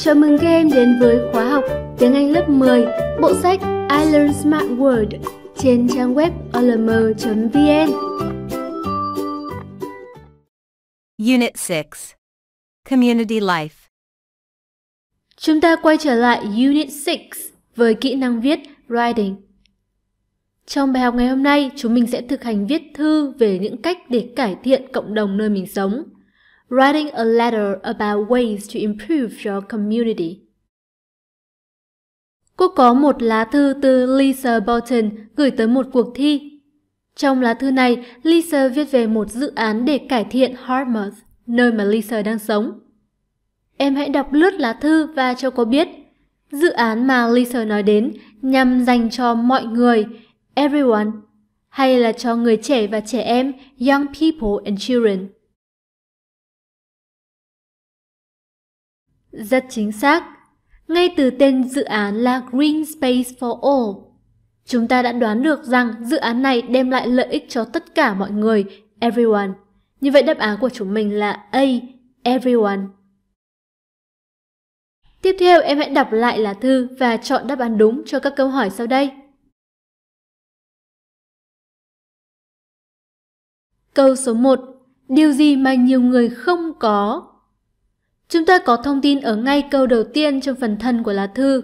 Chào mừng các em đến với khóa học tiếng Anh lớp 10, bộ sách I Learn Smart World trên trang web olm.vn. Unit 6 Community Life Chúng ta quay trở lại Unit 6 với kỹ năng viết Writing. Trong bài học ngày hôm nay, chúng mình sẽ thực hành viết thư về những cách để cải thiện cộng đồng nơi mình sống – writing a letter about ways to improve your community. Cô có một lá thư từ Lisa Bolton gửi tới một cuộc thi. Trong lá thư này, Lisa viết về một dự án để cải thiện Harmouth, nơi mà Lisa đang sống. Em hãy đọc lướt lá thư và cho cô biết. Dự án mà Lisa nói đến nhằm dành cho mọi người, everyone, hay là cho người trẻ và trẻ em, young people and children. Rất chính xác. Ngay từ tên dự án là Green Space for All, chúng ta đã đoán được rằng dự án này đem lại lợi ích cho tất cả mọi người, everyone. Như vậy đáp án của chúng mình là A, everyone. Tiếp theo em hãy đọc lại lá thư và chọn đáp án đúng cho các câu hỏi sau đây. Câu số 1. Điều gì mà nhiều người không có Chúng ta có thông tin ở ngay câu đầu tiên trong phần thân của lá thư.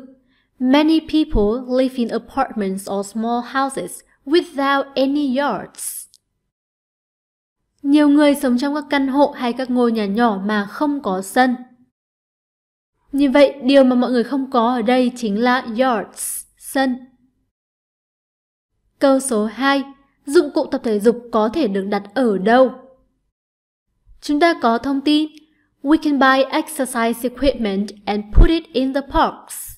Many people live in apartments or small houses without any yards. Nhiều người sống trong các căn hộ hay các ngôi nhà nhỏ mà không có sân. Như vậy, điều mà mọi người không có ở đây chính là yards, sân. Câu số 2. Dụng cụ tập thể dục có thể được đặt ở đâu? Chúng ta có thông tin We can buy exercise equipment and put it in the parks.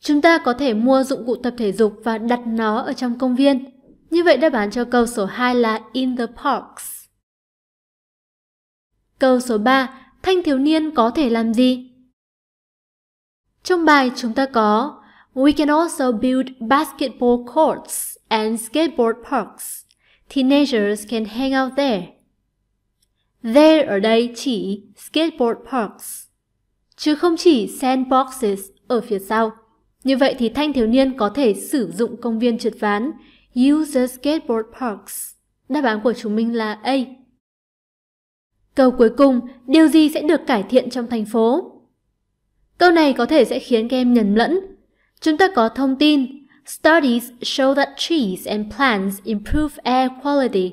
Chúng ta có thể mua dụng cụ tập thể dục và đặt nó ở trong công viên. Như vậy đáp án cho câu số 2 là in the parks. Câu số 3, thanh thiếu niên có thể làm gì? Trong bài chúng ta có We can also build basketball courts and skateboard parks. Teenagers can hang out there. There ở đây chỉ skateboard parks, chứ không chỉ sandboxes ở phía sau. Như vậy thì thanh thiếu niên có thể sử dụng công viên trượt ván, use the skateboard parks. Đáp án của chúng mình là A. Câu cuối cùng, điều gì sẽ được cải thiện trong thành phố? Câu này có thể sẽ khiến các em nhầm lẫn. Chúng ta có thông tin Studies show that trees and plants improve air quality.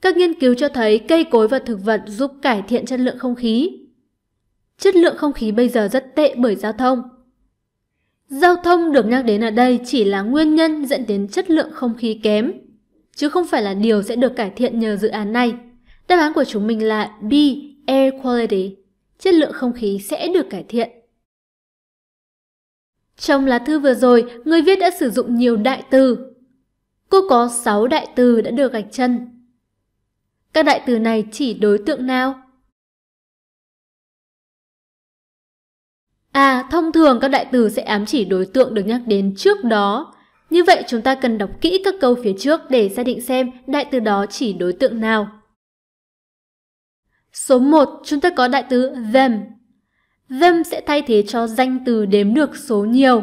Các nghiên cứu cho thấy cây cối và thực vật giúp cải thiện chất lượng không khí. Chất lượng không khí bây giờ rất tệ bởi giao thông. Giao thông được nhắc đến ở đây chỉ là nguyên nhân dẫn đến chất lượng không khí kém, chứ không phải là điều sẽ được cải thiện nhờ dự án này. Đáp án của chúng mình là B, air quality. Chất lượng không khí sẽ được cải thiện. Trong lá thư vừa rồi, người viết đã sử dụng nhiều đại từ. Cô có 6 đại từ đã được gạch chân các đại từ này chỉ đối tượng nào? À, thông thường các đại từ sẽ ám chỉ đối tượng được nhắc đến trước đó. Như vậy chúng ta cần đọc kỹ các câu phía trước để xác định xem đại từ đó chỉ đối tượng nào. Số 1, chúng ta có đại từ them. Them sẽ thay thế cho danh từ đếm được số nhiều.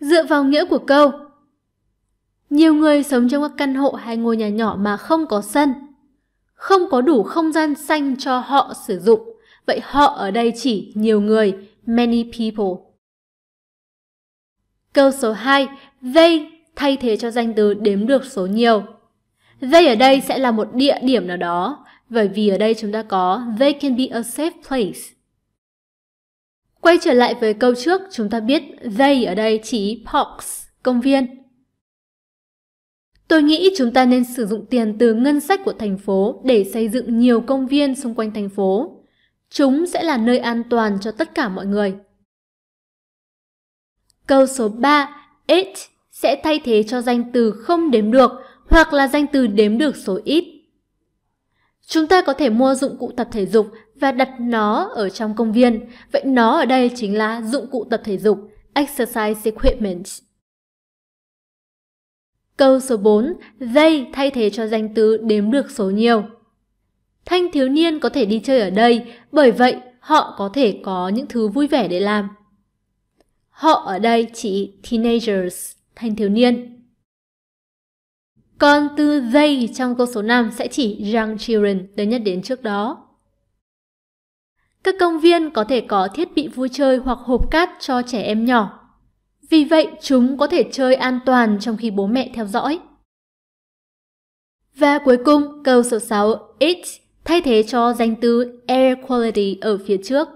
Dựa vào nghĩa của câu, nhiều người sống trong các căn hộ hay ngôi nhà nhỏ mà không có sân không có đủ không gian xanh cho họ sử dụng. Vậy họ ở đây chỉ nhiều người, many people. Câu số 2, they thay thế cho danh từ đếm được số nhiều. They ở đây sẽ là một địa điểm nào đó, bởi vì ở đây chúng ta có they can be a safe place. Quay trở lại với câu trước, chúng ta biết they ở đây chỉ parks, công viên. Tôi nghĩ chúng ta nên sử dụng tiền từ ngân sách của thành phố để xây dựng nhiều công viên xung quanh thành phố. Chúng sẽ là nơi an toàn cho tất cả mọi người. Câu số 3, it sẽ thay thế cho danh từ không đếm được hoặc là danh từ đếm được số ít. Chúng ta có thể mua dụng cụ tập thể dục và đặt nó ở trong công viên. Vậy nó ở đây chính là dụng cụ tập thể dục, exercise equipment. Câu số 4, they thay thế cho danh từ đếm được số nhiều. Thanh thiếu niên có thể đi chơi ở đây, bởi vậy họ có thể có những thứ vui vẻ để làm. Họ ở đây chỉ teenagers, thanh thiếu niên. Còn từ they trong câu số 5 sẽ chỉ young children được nhắc đến trước đó. Các công viên có thể có thiết bị vui chơi hoặc hộp cát cho trẻ em nhỏ vì vậy, chúng có thể chơi an toàn trong khi bố mẹ theo dõi. Và cuối cùng, câu số 6, it, thay thế cho danh từ air quality ở phía trước.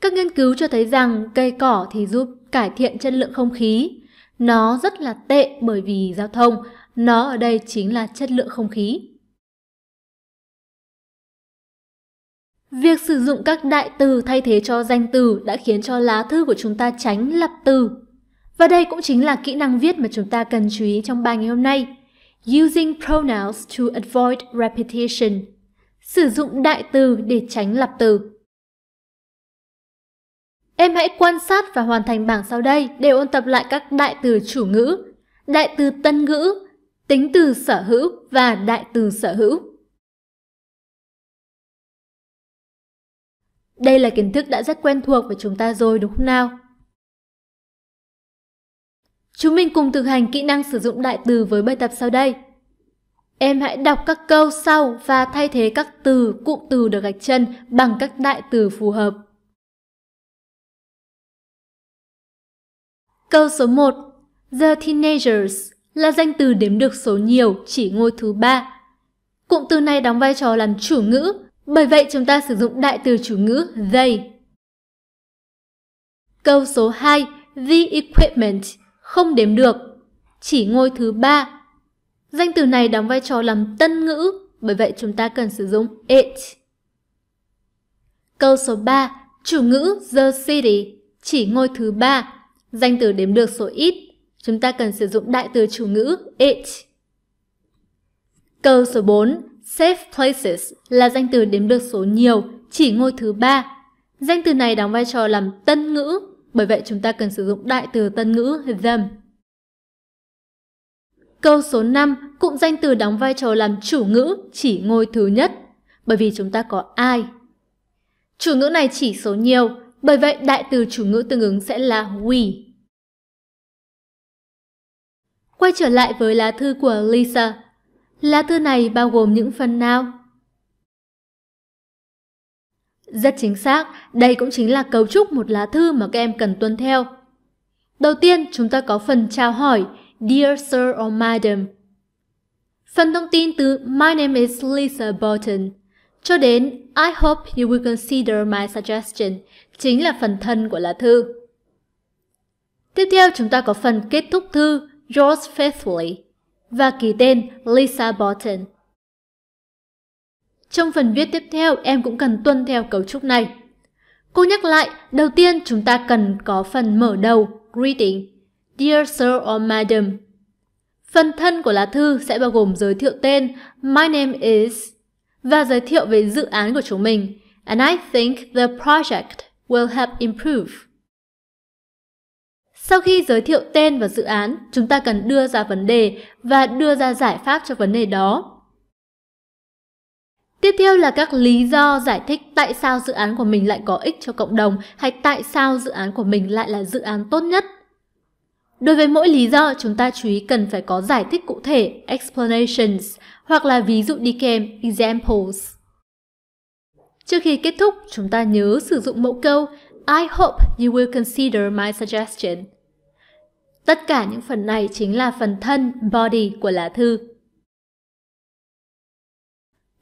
Các nghiên cứu cho thấy rằng cây cỏ thì giúp cải thiện chất lượng không khí. Nó rất là tệ bởi vì giao thông, nó ở đây chính là chất lượng không khí. Việc sử dụng các đại từ thay thế cho danh từ đã khiến cho lá thư của chúng ta tránh lập từ. Và đây cũng chính là kỹ năng viết mà chúng ta cần chú ý trong bài ngày hôm nay. Using pronouns to avoid repetition. Sử dụng đại từ để tránh lập từ. Em hãy quan sát và hoàn thành bảng sau đây để ôn tập lại các đại từ chủ ngữ, đại từ tân ngữ, tính từ sở hữu và đại từ sở hữu. Đây là kiến thức đã rất quen thuộc với chúng ta rồi đúng không nào? Chúng mình cùng thực hành kỹ năng sử dụng đại từ với bài tập sau đây. Em hãy đọc các câu sau và thay thế các từ, cụm từ được gạch chân bằng các đại từ phù hợp. Câu số 1. The teenagers là danh từ đếm được số nhiều chỉ ngôi thứ ba. Cụm từ này đóng vai trò làm chủ ngữ bởi vậy chúng ta sử dụng đại từ chủ ngữ they. Câu số 2, the equipment, không đếm được, chỉ ngôi thứ ba. Danh từ này đóng vai trò làm tân ngữ, bởi vậy chúng ta cần sử dụng it. Câu số 3, chủ ngữ the city, chỉ ngôi thứ ba. Danh từ đếm được số ít, chúng ta cần sử dụng đại từ chủ ngữ it. Câu số 4, Safe places là danh từ đếm được số nhiều, chỉ ngôi thứ ba. Danh từ này đóng vai trò làm tân ngữ, bởi vậy chúng ta cần sử dụng đại từ tân ngữ them. Câu số 5, cụm danh từ đóng vai trò làm chủ ngữ, chỉ ngôi thứ nhất, bởi vì chúng ta có I. Chủ ngữ này chỉ số nhiều, bởi vậy đại từ chủ ngữ tương ứng sẽ là we. Quay trở lại với lá thư của Lisa, Lá thư này bao gồm những phần nào? Rất chính xác, đây cũng chính là cấu trúc một lá thư mà các em cần tuân theo. Đầu tiên, chúng ta có phần chào hỏi Dear Sir or Madam. Phần thông tin từ My name is Lisa Bolton cho đến I hope you will consider my suggestion chính là phần thân của lá thư. Tiếp theo chúng ta có phần kết thúc thư Yours faithfully và ký tên Lisa Bolton. Trong phần viết tiếp theo, em cũng cần tuân theo cấu trúc này. Cô nhắc lại, đầu tiên chúng ta cần có phần mở đầu, greeting, Dear Sir or Madam. Phần thân của lá thư sẽ bao gồm giới thiệu tên My name is và giới thiệu về dự án của chúng mình and I think the project will help improve. Sau khi giới thiệu tên và dự án, chúng ta cần đưa ra vấn đề và đưa ra giải pháp cho vấn đề đó. Tiếp theo là các lý do giải thích tại sao dự án của mình lại có ích cho cộng đồng hay tại sao dự án của mình lại là dự án tốt nhất. Đối với mỗi lý do, chúng ta chú ý cần phải có giải thích cụ thể, explanations, hoặc là ví dụ đi kèm, examples. Trước khi kết thúc, chúng ta nhớ sử dụng mẫu câu I hope you will consider my suggestion. Tất cả những phần này chính là phần thân, body của lá thư.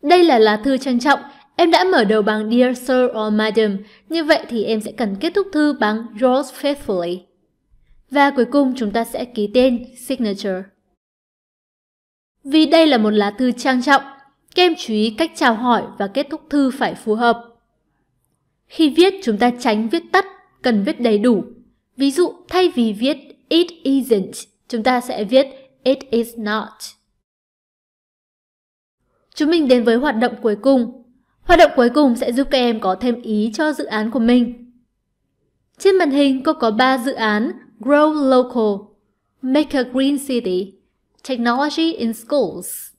Đây là lá thư trân trọng. Em đã mở đầu bằng Dear Sir or Madam, như vậy thì em sẽ cần kết thúc thư bằng Yours faithfully. Và cuối cùng chúng ta sẽ ký tên Signature. Vì đây là một lá thư trang trọng, kem chú ý cách chào hỏi và kết thúc thư phải phù hợp. Khi viết, chúng ta tránh viết tắt, cần viết đầy đủ. Ví dụ, thay vì viết It isn't. Chúng ta sẽ viết It is not. Chúng mình đến với hoạt động cuối cùng. Hoạt động cuối cùng sẽ giúp các em có thêm ý cho dự án của mình. Trên màn hình cô có 3 dự án Grow Local, Make a Green City, Technology in Schools.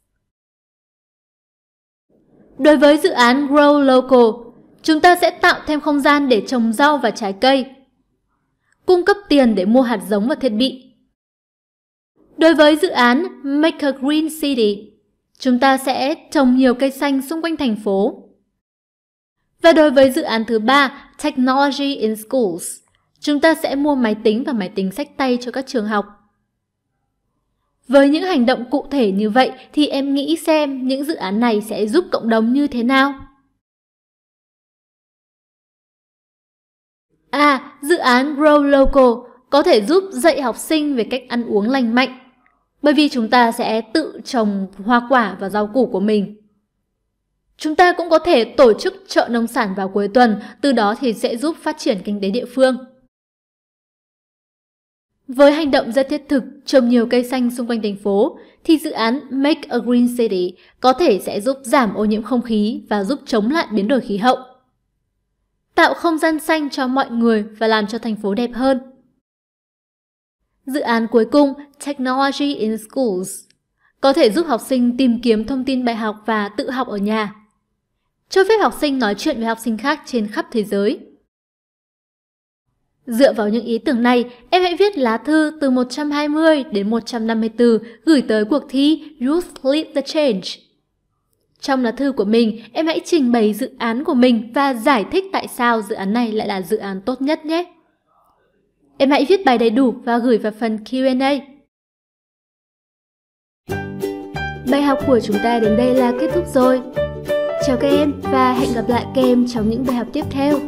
Đối với dự án Grow Local, chúng ta sẽ tạo thêm không gian để trồng rau và trái cây cung cấp tiền để mua hạt giống và thiết bị. Đối với dự án Make a Green City, chúng ta sẽ trồng nhiều cây xanh xung quanh thành phố. Và đối với dự án thứ ba, Technology in Schools, chúng ta sẽ mua máy tính và máy tính sách tay cho các trường học. Với những hành động cụ thể như vậy thì em nghĩ xem những dự án này sẽ giúp cộng đồng như thế nào? À, dự án Grow Local có thể giúp dạy học sinh về cách ăn uống lành mạnh. Bởi vì chúng ta sẽ tự trồng hoa quả và rau củ của mình. Chúng ta cũng có thể tổ chức chợ nông sản vào cuối tuần, từ đó thì sẽ giúp phát triển kinh tế địa phương. Với hành động rất thiết thực, trồng nhiều cây xanh xung quanh thành phố, thì dự án Make a Green City có thể sẽ giúp giảm ô nhiễm không khí và giúp chống lại biến đổi khí hậu tạo không gian xanh cho mọi người và làm cho thành phố đẹp hơn. Dự án cuối cùng Technology in Schools có thể giúp học sinh tìm kiếm thông tin bài học và tự học ở nhà. Cho phép học sinh nói chuyện với học sinh khác trên khắp thế giới. Dựa vào những ý tưởng này, em hãy viết lá thư từ 120 đến 154 gửi tới cuộc thi Youth Lead the Change trong lá thư của mình, em hãy trình bày dự án của mình và giải thích tại sao dự án này lại là dự án tốt nhất nhé. Em hãy viết bài đầy đủ và gửi vào phần Q&A. Bài học của chúng ta đến đây là kết thúc rồi. Chào các em và hẹn gặp lại các em trong những bài học tiếp theo.